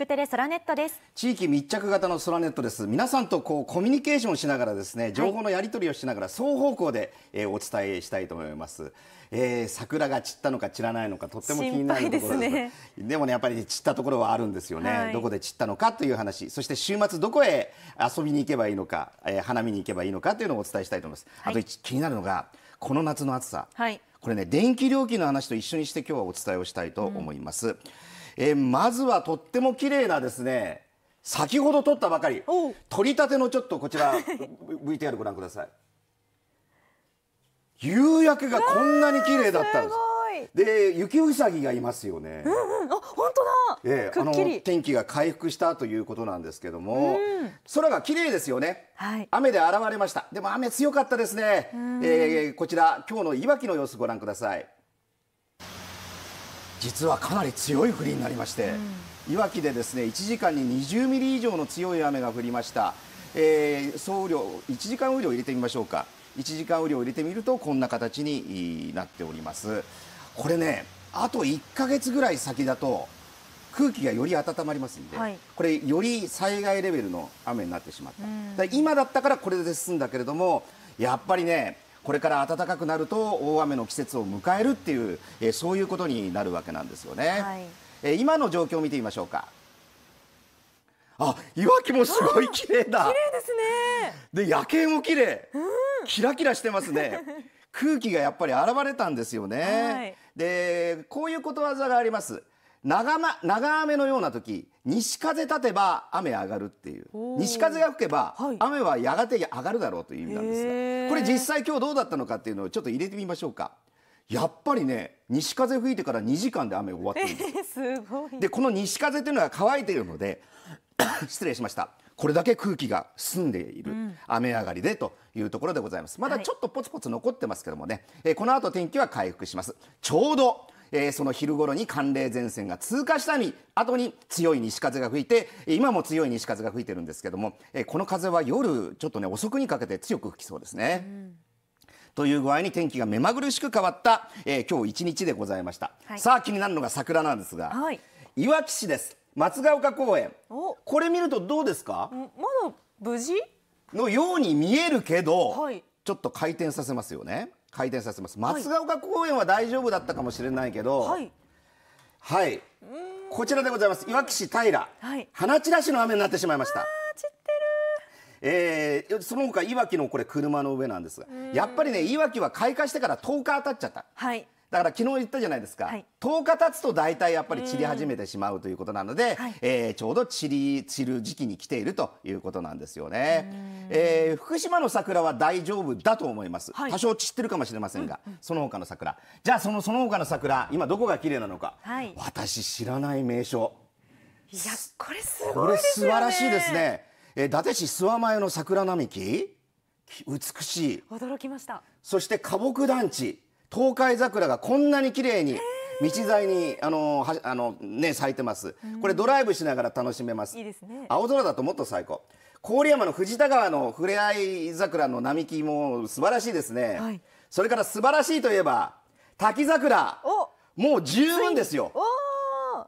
クテレソラネットです地域密着型のソラネットです皆さんとこうコミュニケーションしながらですね情報のやり取りをしながら双方向で、えー、お伝えしたいと思います、えー、桜が散ったのか散らないのかとっても気になるところですね、でもねやっぱり散ったところはあるんですよね、はい、どこで散ったのかという話そして週末どこへ遊びに行けばいいのか、えー、花見に行けばいいのかというのをお伝えしたいと思います、はい、あと気になるのがこの夏の暑さ、はい、これね電気料金の話と一緒にして今日はお伝えをしたいと思います、うんえまずはとっても綺麗なですね先ほど撮ったばかり取りたてのちょっとこちら VTR ご覧ください夕焼けがこんなに綺麗だったんですで雪うさぎがいますよね。うんうん、あ本当だ。えあの天気が回復したということなんですけども、うん、空が綺麗ですよね。はい、雨で現れました。でも雨強かったですね。えー、こちら今日のいわきの様子ご覧ください。実はかなり強い降りになりまして、うん、いわきでですね1時間に20ミリ以上の強い雨が降りました、えー、総雨量1時間雨量を入れてみましょうか1時間雨量を入れてみるとこんな形になっておりますこれねあと1ヶ月ぐらい先だと空気がより温まりますんで、はい、これより災害レベルの雨になってしまった、うん、だ今だったからこれで済んだけれどもやっぱりねこれから暖かくなると大雨の季節を迎えるっていう、えー、そういうことになるわけなんですよね、はい、えー、今の状況を見てみましょうかあいわきもすごい綺麗だ綺麗ですねで夜景も綺麗、うん、キラキラしてますね 空気がやっぱり現れたんですよね、はい、でこういうことわざがあります長,、ま、長雨のような時西風立てば雨上がるっていう西風が吹けば、雨はやがて上がるだろうという意味なんですがこれ実際今日どうだったのかっていうのをちょっと入れてみましょうかやっぱりね西風吹いてから2時間で雨終わってるんです,、えー、すごいでこの西風というのは乾いているので 失礼しましたこれだけ空気が澄んでいる、雨上がりでというところでございますまだちょっとポツポツ残ってますけどもね、はい、えー、この後天気は回復しますちょうどえー、その昼頃に寒冷前線が通過したみ後に強い西風が吹いて今も強い西風が吹いてるんですけども、えー、この風は夜ちょっとね遅くにかけて強く吹きそうですね。うんという具合に天気が目まぐるしく変わった、えー、今日一日でございました、はい、さあ気になるのが桜なんですが、はい、いわき市です松ヶ丘公園これ見るとどうですかまだ無事のように見えるけど、はい、ちょっと回転させますよね回転させます、松ヶ丘公園は大丈夫だったかもしれないけど、はい、はい、こちらでございますいわき市平、はい、花散らしの雨になってしまいました。えー、そのほかいわきのこれ車の上なんですがやっぱりねいわきは開花してから10日たっちゃった、はい、だから昨日言ったじゃないですか、はい、10日経つと大体やっぱり散り始めてしまうということなので、はい、えー、ちょうど散り散る時期に来ているということなんですよね、えー、福島の桜は大丈夫だと思います、はい、多少散ってるかもしれませんが、うんうん、その他の桜じゃあそのその他の桜今どこが綺麗なのか、はい、私知らない名所いやこれすごい、ね、素晴らしいですね、えー、伊達市諏訪前の桜並木美しい驚きましたそして花木団地東海桜がこんなに綺麗に道沿いにあのはあの、ね、咲いてます、これドライブしながら楽しめます、いいですね、青空だともっと最高郡山の藤田川のふれあい桜の並木も素晴らしいですね、はい、それから素晴らしいといえば滝桜もう十分ですよ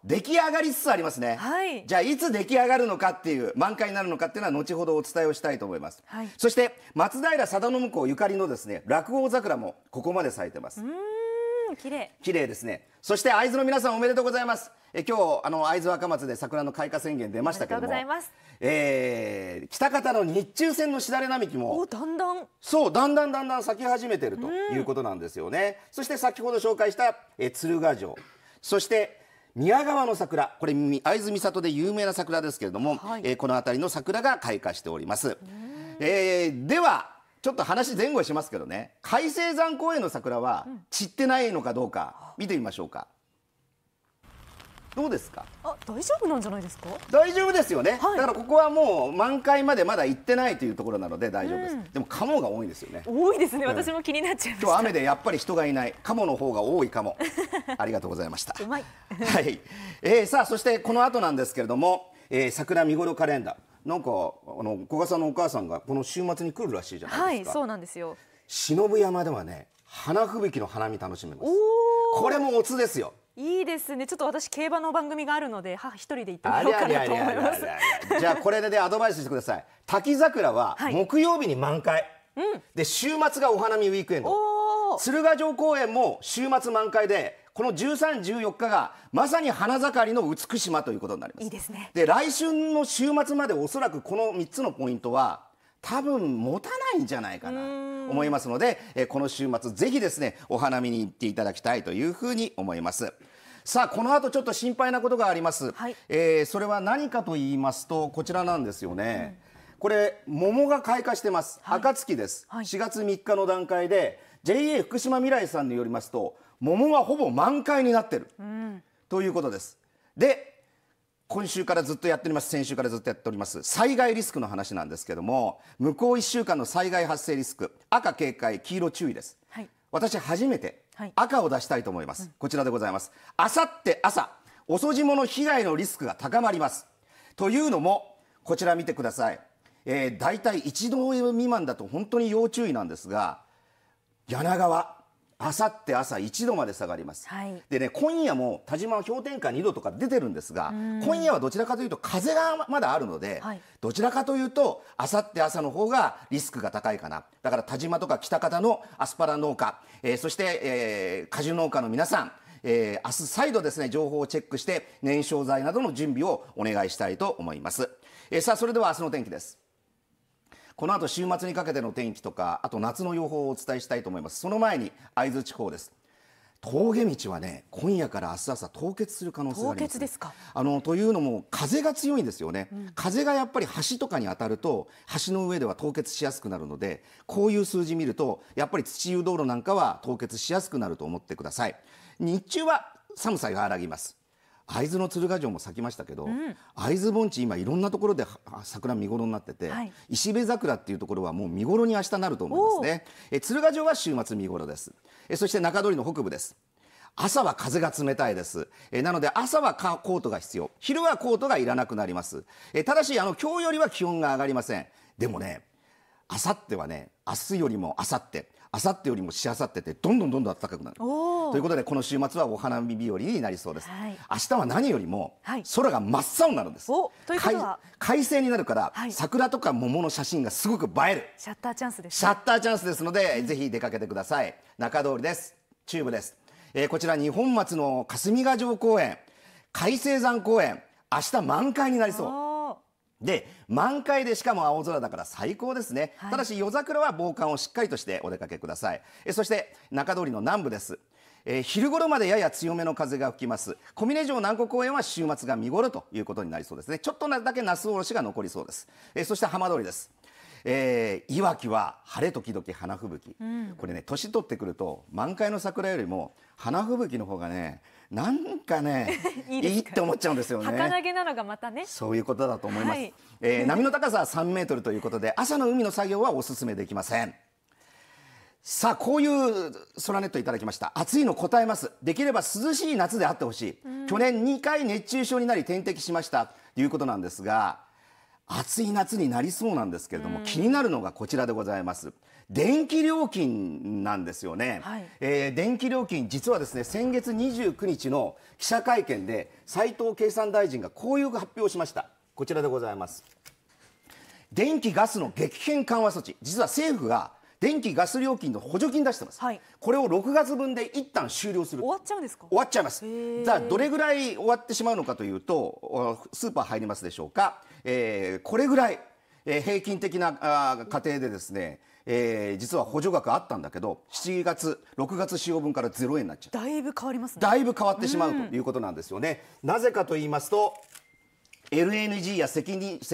出来上がりつつありますね、はい、じゃあいつ出来上がるのかっていう満開になるのかっていうのは後ほどお伝えをしたいと思います、はい、そして松平定信公ゆかりのですね落語桜もここまで咲いてますうん綺麗綺麗ですねそして会津の皆さんおめでとうございますえ今日あの会津若松で桜の開花宣言出ましたけどもえー、北方の日中線のしだれ並木もおだんだんそうだんだんだんだん咲き始めてるということなんですよねそして先ほど紹介したえ鶴ヶ城そして宮川の桜これ会津美里で有名な桜ですけれども、はい、えー、この辺りの桜が開花しております、えー、ではちょっと話前後しますけどね海成山公園の桜は散ってないのかどうか見てみましょうかどうですかあ大丈夫なんじゃないですか大丈夫ですよね、はい、だからここはもう満開までまだ行ってないというところなので大丈夫です、うん、でもカモが多いですよね多いですね、私も気になっちゃい今日雨でやっぱり人がいないカモの方が多いかも ありがとうございました はい、えー、さあそしてこの後なんですけれども、えー、桜見頃カレンダーなんかあの小賀さんのお母さんがこの週末に来るらしいじゃないですかはいそうなんですよ忍山ではね花吹雪の花見楽しめますおお。これもおつですよいいですね。ちょっと私競馬の番組があるので、は一人で行ってみようかなと思います。じゃあこれで、アドバイスしてください。滝桜は木曜日に満開。はいうん、で週末がお花見ウィークエンド。鶴ヶ城公園も週末満開で。この13、14日がまさに花盛りの美島ということになります。いいですね。で来春の週末までおそらくこの3つのポイントは多分持たないんじゃないかな思いますので、えこの週末ぜひですねお花見に行っていただきたいというふうに思いますさあこの後ちょっと心配なことがあります、はい、えー、それは何かと言いますとこちらなんですよね、うん、これ桃が開花してます、はい、暁です、はい、4月3日の段階で JA 福島未来さんによりますと桃はほぼ満開になってる、うん、ということですで今週からずっとやっております先週からずっとやっております災害リスクの話なんですけども向こう1週間の災害発生リスク赤警戒黄色注意です、はい、私初めて赤を出したいと思います、はい、こちらでございますあさって朝遅霜の被害のリスクが高まりますというのもこちら見てください、えー、大体1度未満だと本当に要注意なんですが柳川あさって朝1度まで下がります、はい、でね今夜も田島は氷点下2度とか出てるんですが今夜はどちらかというと風がまだあるので、はい、どちらかというとあさって朝の方がリスクが高いかなだから田島とか北方のアスパラ農家、えー、そして、えー、果樹農家の皆さんえー、明日再度ですね情報をチェックして燃焼剤などの準備をお願いしたいと思います、えー、さあそれでは明日の天気ですこの後週末にかけての天気とかあと夏の予報をお伝えしたいと思いますその前に会津地方です峠道はね今夜から明日朝凍結する可能性があります、ね、あのというのも風が強いんですよね、うん、風がやっぱり橋とかに当たると橋の上では凍結しやすくなるのでこういう数字見るとやっぱり土湯道路なんかは凍結しやすくなると思ってください日中は寒さが荒らぎます会津の鶴ヶ城も咲きましたけど、うん、会津盆地今いろんなところで桜見頃になってて、はい、石部桜っていうところはもう見頃に明日なると思いますねえ鶴ヶ城は週末見頃ですえそして中通りの北部です朝は風が冷たいです。えなので朝はコートが必要。昼はコートがいらなくなります。えただし、あの、今日よりは気温が上がりません。でもね、あさってはね、明日よりもあさって、あさってよりもしあさってってどんどんどんどん暖かくなるということでこの週末はお花見日和になりそうです、はい、明日は何よりも空が真っ青になるんです、はい、快晴になるから、桜とか桃の写真がすごく映えるシャッターチャンスです、ね、シャッターチャンスですので、うん、ぜひ出かけてください中通りです中部です、えー、こちら日本松の霞ヶ城公園海星山公園明日満開になりそうで満開でしかも青空だから最高ですね、はい、ただし夜桜は防寒をしっかりとしてお出かけくださいえそして中通りの南部ですえー、昼頃までやや強めの風が吹きます小峰城南国公園は週末が見頃ということになりそうですねちょっとだけ那須おろしが残りそうです、えー、そして浜通りですえー、いわきは晴れ時々花吹雪、うん、これね年取ってくると満開の桜よりも花吹雪の方がねなんかね いいって思っちゃうんですよね儚げなのがまたねそういうことだと思います、はい、えー、波の高さは3メートルということで朝の海の作業はお勧めできませんさあこういう空ネットいただきました暑いの答えますできれば涼しい夏であってほしい、去年二回熱中症になり点滴しましたということなんですが暑い夏になりそうなんですけれども、気になるのがこちらでございます。電気料金なんですよね、はい、えー、電気料金、実はですね先月29日の記者会見で斉藤経産大臣がこういう発表をしました、こちらでございます電気・ガスの激変緩和措置、実は政府が電気ガス料金の補助金出してます、はい、これを6月分で一旦終了する終わっちゃうんですか終わっちゃいますじゃあどれぐらい終わってしまうのかというとスーパー入りますでしょうか、えー、これぐらい、えー、平均的なあ家庭でですね、えー、実は補助額あったんだけど7月6月使用分から0円になっちゃうだいぶ変わります、ね、だいぶ変わってしまうということなんですよね、なぜかと言いますと LNG や石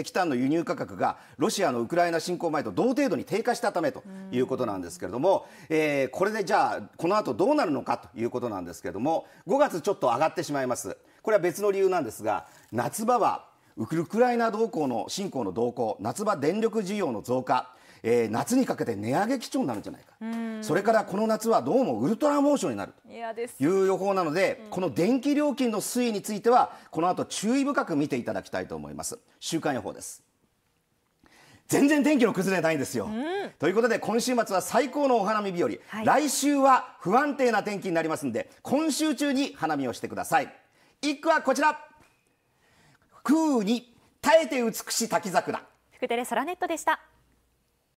石炭の輸入価格がロシアのウクライナ侵攻前と同程度に低下したためということなんですけれども、えー、これでじゃあ、この後どうなるのかということなんですけれども、5月ちょっと上がってしまいます。これは別の理由なんですが、夏場はウクライナ動向の侵攻の動向、夏場電力需要の増加、えー、夏にかけて値上げ基調になるんじゃないか、それからこの夏はどうもウルトラモーションになるという予報なので、この電気料金の推移については、この後注意深く見ていただきたいと思います。週間予報です全然天気の崩れないんですよ、うん、ということで今週末は最高のお花見日和、はい、来週は不安定な天気になりますんで今週中に花見をしてください一句はこちら空に耐えて美しい滝桜福テレソラネットでした